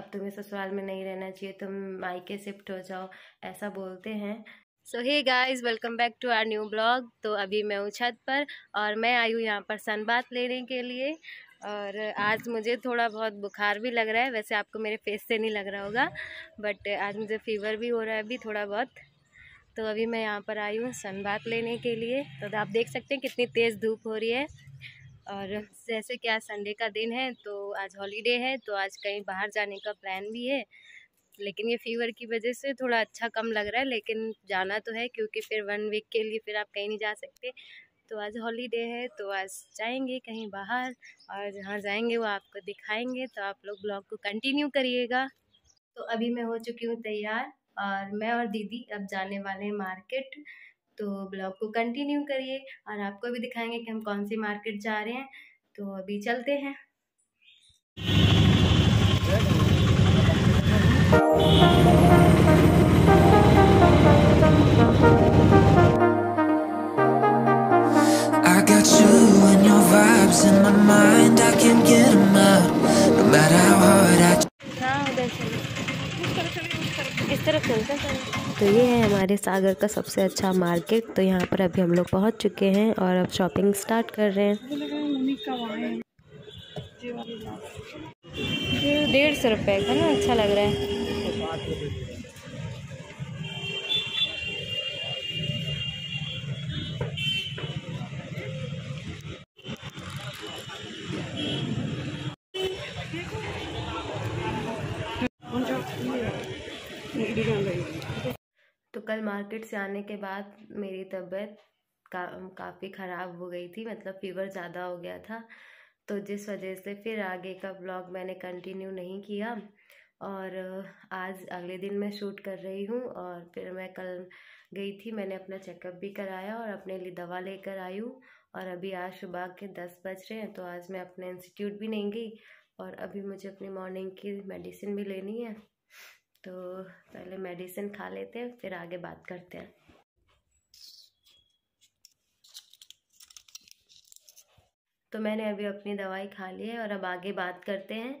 अब तुम्हें ससुराल में नहीं रहना चाहिए तुम मायके शिफ्ट हो जाओ ऐसा बोलते हैं so hey guys welcome back to our new blog तो अभी मैं हूँ छत पर और मैं आई हूँ यहाँ पर सन बात लेने के लिए और आज मुझे थोड़ा बहुत बुखार भी लग रहा है वैसे आपको मेरे फेस से नहीं लग रहा होगा बट आज मुझे फीवर भी हो रहा है अभी थोड़ा बहुत तो अभी मैं यहाँ पर आई हूँ सन बात लेने के लिए तो आप देख सकते हैं कितनी तेज़ धूप हो रही है और जैसे कि आज संडे का दिन है तो आज हॉलीडे है तो आज कहीं बाहर जाने का प्लान भी है लेकिन ये फीवर की वजह से थोड़ा अच्छा कम लग रहा है लेकिन जाना तो है क्योंकि फिर वन वीक के लिए फिर आप कहीं नहीं जा सकते तो आज हॉलीडे है तो आज जाएंगे कहीं बाहर और जहाँ जाएंगे वो आपको दिखाएंगे तो आप लोग ब्लॉग को कंटिन्यू करिएगा तो अभी मैं हो चुकी हूँ तैयार और मैं और दीदी अब जाने वाले हैं मार्केट तो ब्लॉग को कंटिन्यू करिए और आपको भी दिखाएंगे कि हम कौन सी मार्केट जा रहे हैं तो अभी चलते हैं Thank you. तो ये है हमारे सागर का सबसे अच्छा मार्केट तो यहाँ पर अभी हम लोग पहुँच चुके हैं और अब शॉपिंग स्टार्ट कर रहे हैं डेढ़ सौ रुपये का ना अच्छा लग रहा है कल मार्केट से आने के बाद मेरी तबीयत का काफ़ी ख़राब हो गई थी मतलब फ़ीवर ज़्यादा हो गया था तो जिस वजह से फिर आगे का ब्लॉग मैंने कंटिन्यू नहीं किया और आज अगले दिन मैं शूट कर रही हूँ और फिर मैं कल गई थी मैंने अपना चेकअप भी कराया और अपने लिए दवा लेकर आई हूँ और अभी आज सुबह के दस बज रहे हैं तो आज मैं अपने इंस्टीट्यूट भी नहीं गई और अभी मुझे अपनी मॉर्निंग की मेडिसिन भी लेनी है तो पहले मेडिसिन खा लेते हैं फिर आगे बात करते हैं तो मैंने अभी अपनी दवाई खा ली है और अब आगे बात करते हैं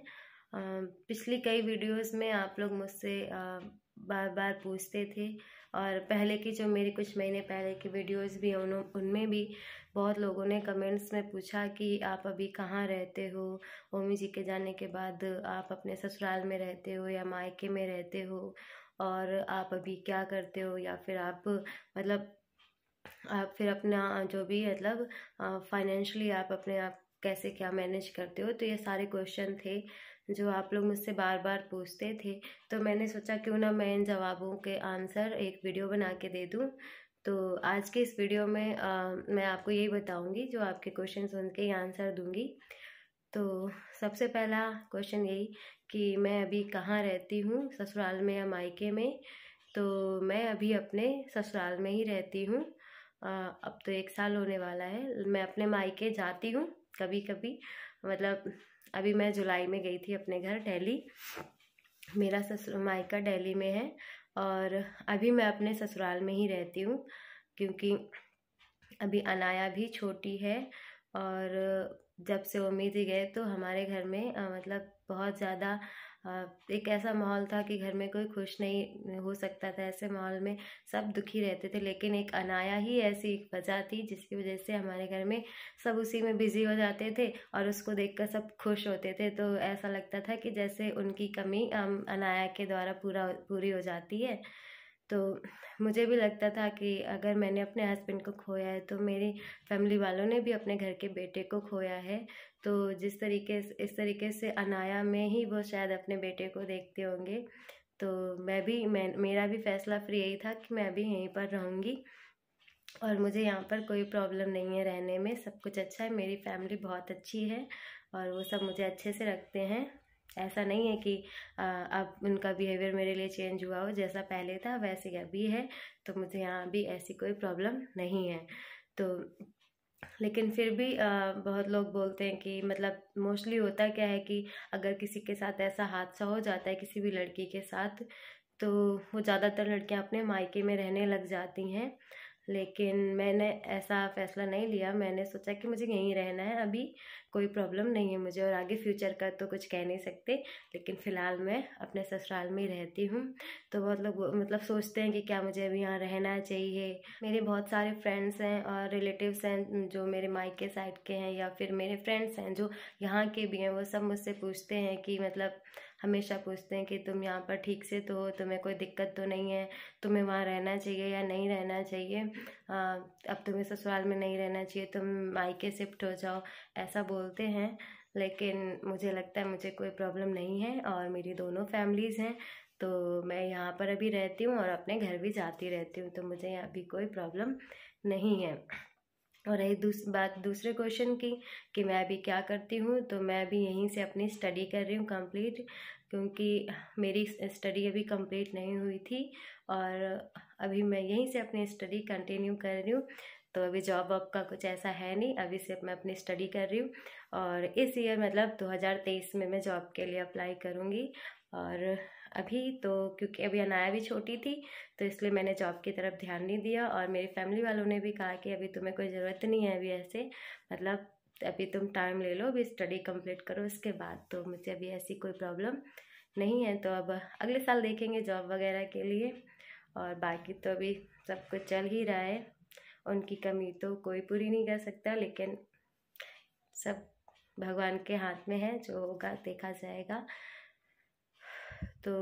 पिछली कई वीडियोस में आप लोग मुझसे बार बार पूछते थे और पहले की जो मेरी कुछ महीने पहले की वीडियोस भी हैं उनमें भी बहुत लोगों ने कमेंट्स में पूछा कि आप अभी कहाँ रहते हो होमी जी के जाने के बाद आप अपने ससुराल में रहते हो या मायके में रहते हो और आप अभी क्या करते हो या फिर आप मतलब आप फिर अपना जो भी मतलब फाइनेंशली आप अपने आप कैसे क्या मैनेज करते हो तो ये सारे क्वेश्चन थे जो आप लोग मुझसे बार बार पूछते थे तो मैंने सोचा क्यों ना मैं इन जवाबों के आंसर एक वीडियो बना के दे दूँ तो आज के इस वीडियो में आ, मैं आपको यही बताऊँगी जो आपके क्वेश्चन सुन के ही आंसर दूँगी तो सबसे पहला क्वेश्चन यही कि मैं अभी कहाँ रहती हूँ ससुराल में या मायके में तो मैं अभी अपने ससुराल में ही रहती हूँ अब तो एक साल होने वाला है मैं अपने मायके जाती हूँ कभी कभी मतलब अभी मैं जुलाई में गई थी अपने घर डेली मेरा ससुर मायका डेली में है और अभी मैं अपने ससुराल में ही रहती हूँ क्योंकि अभी अनाया भी छोटी है और जब से वो ही गए तो हमारे घर में मतलब बहुत ज़्यादा एक ऐसा माहौल था कि घर में कोई खुश नहीं हो सकता था ऐसे माहौल में सब दुखी रहते थे लेकिन एक अनाया ही ऐसी वजह थी जिसकी वजह से हमारे घर में सब उसी में बिज़ी हो जाते थे और उसको देखकर सब खुश होते थे तो ऐसा लगता था कि जैसे उनकी कमी अनाया के द्वारा पूरा पूरी हो जाती है तो मुझे भी लगता था कि अगर मैंने अपने हस्बैंड को खोया है तो मेरी फैमिली वालों ने भी अपने घर के बेटे को खोया है तो जिस तरीके से इस तरीके से अनाया में ही वो शायद अपने बेटे को देखते होंगे तो मैं भी मैं मेरा भी फैसला फिर यही था कि मैं भी यहीं पर रहूँगी और मुझे यहाँ पर कोई प्रॉब्लम नहीं है रहने में सब कुछ अच्छा है मेरी फैमिली बहुत अच्छी है और वो सब मुझे अच्छे से रखते हैं ऐसा नहीं है कि अब उनका बिहेवियर मेरे लिए चेंज हुआ हो जैसा पहले था वैसे अभी है तो मुझे यहाँ भी ऐसी कोई प्रॉब्लम नहीं है तो लेकिन फिर भी आ, बहुत लोग बोलते हैं कि मतलब मोस्टली होता क्या है कि अगर किसी के साथ ऐसा हादसा हो जाता है किसी भी लड़की के साथ तो वो ज़्यादातर लड़कियाँ अपने मायके में रहने लग जाती हैं लेकिन मैंने ऐसा फ़ैसला नहीं लिया मैंने सोचा कि मुझे यहीं रहना है अभी कोई प्रॉब्लम नहीं है मुझे और आगे फ्यूचर का तो कुछ कह नहीं सकते लेकिन फ़िलहाल मैं अपने ससुराल में ही रहती हूँ तो बहुत लोग मतलब सोचते हैं कि क्या मुझे अभी यहाँ रहना चाहिए मेरे बहुत सारे फ्रेंड्स हैं और रिलेटिव्स हैं जो मेरे के साइड के हैं या फिर मेरे फ्रेंड्स हैं जो यहाँ के भी हैं वो सब मुझसे पूछते हैं कि मतलब हमेशा पूछते हैं कि तुम यहाँ पर ठीक से तो हो तुम्हें कोई दिक्कत तो नहीं है तुम्हें वहाँ रहना चाहिए या नहीं रहना चाहिए आ, अब तुम्हें ससुराल में नहीं रहना चाहिए तुम मायके शिफ्ट हो जाओ ऐसा बोलते हैं लेकिन मुझे लगता है मुझे कोई प्रॉब्लम नहीं है और मेरी दोनों फैमिलीज़ हैं तो मैं यहाँ पर अभी रहती हूँ और अपने घर भी जाती रहती हूँ तो मुझे अभी कोई प्रॉब्लम नहीं है और रही दूस बात दूसरे क्वेश्चन की कि मैं अभी क्या करती हूँ तो मैं अभी यहीं से अपनी स्टडी कर रही हूँ कंप्लीट क्योंकि मेरी स्टडी अभी कंप्लीट नहीं हुई थी और अभी मैं यहीं से अपनी स्टडी कंटिन्यू कर रही हूँ तो अभी जॉब वॉब का कुछ ऐसा है नहीं अभी से मैं अपनी स्टडी कर रही हूँ और इस ईयर मतलब दो में मैं जॉब के लिए अप्लाई करूँगी और अभी तो क्योंकि अभी अनाया भी छोटी थी तो इसलिए मैंने जॉब की तरफ ध्यान नहीं दिया और मेरी फैमिली वालों ने भी कहा कि अभी तुम्हें कोई ज़रूरत नहीं है अभी ऐसे मतलब अभी तुम टाइम ले लो अभी स्टडी कम्प्लीट करो उसके बाद तो मुझे अभी ऐसी कोई प्रॉब्लम नहीं है तो अब अगले साल देखेंगे जॉब वगैरह के लिए और बाकी तो अभी सब कुछ चल ही रहा है उनकी कमी तो कोई पूरी नहीं कर सकता लेकिन सब भगवान के हाथ में है जो होगा देखा जाएगा तो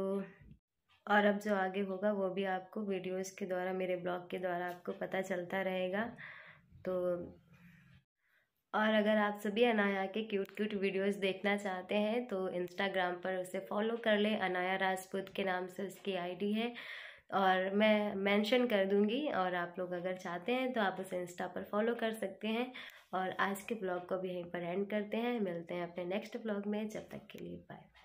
और अब जो आगे होगा वो भी आपको वीडियोस के द्वारा मेरे ब्लॉग के द्वारा आपको पता चलता रहेगा तो और अगर आप सभी अनाया के क्यूट क्यूट वीडियोस देखना चाहते हैं तो इंस्टाग्राम पर उसे फॉलो कर ले अनाया राजपूत के नाम से उसकी आईडी है और मैं मेंशन कर दूंगी और आप लोग अगर चाहते हैं तो आप उसे इंस्टा पर फॉलो कर सकते हैं और आज के ब्लॉग को भी यहीं पर एंड करते हैं मिलते हैं अपने नेक्स्ट ब्लॉग में जब तक के लिए बाय